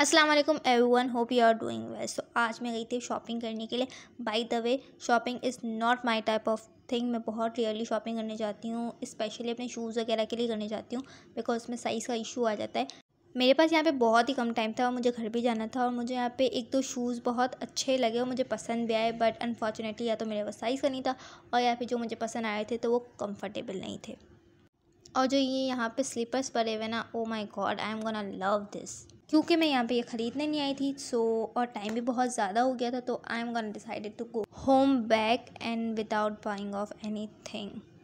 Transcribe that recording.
Aslam everyone hope you are doing well so आज मैं गई थी शॉपिंग करने के लिए by the way shopping is not my type of thing मैं बहुत रेयरली शॉपिंग करने जाती हूँ स्पेशली अपने शूज़ वगैरह के लिए करने जाती हूँ बिकॉज उसमें साइज़ का इशू आ जाता है मेरे पास यहाँ पे बहुत ही कम टाइम था और मुझे घर भी जाना था और मुझे यहाँ पे एक दो शूज़ बहुत अच्छे लगे और मुझे पसंद भी आए बट अनफॉर्चुनेटली या तो मेरे पास साइज़ का नहीं था और या फिर जो मुझे पसंद आए थे तो वो कम्फर्टेबल नहीं थे और जो ये यहाँ पे स्लीपर्स पड़े हुए ना oh my god I am gonna love this क्योंकि मैं यहाँ पे ये ख़रीदने नहीं आई थी सो और टाइम भी बहुत ज़्यादा हो गया था तो I am gonna decided to go home back and without buying of any thing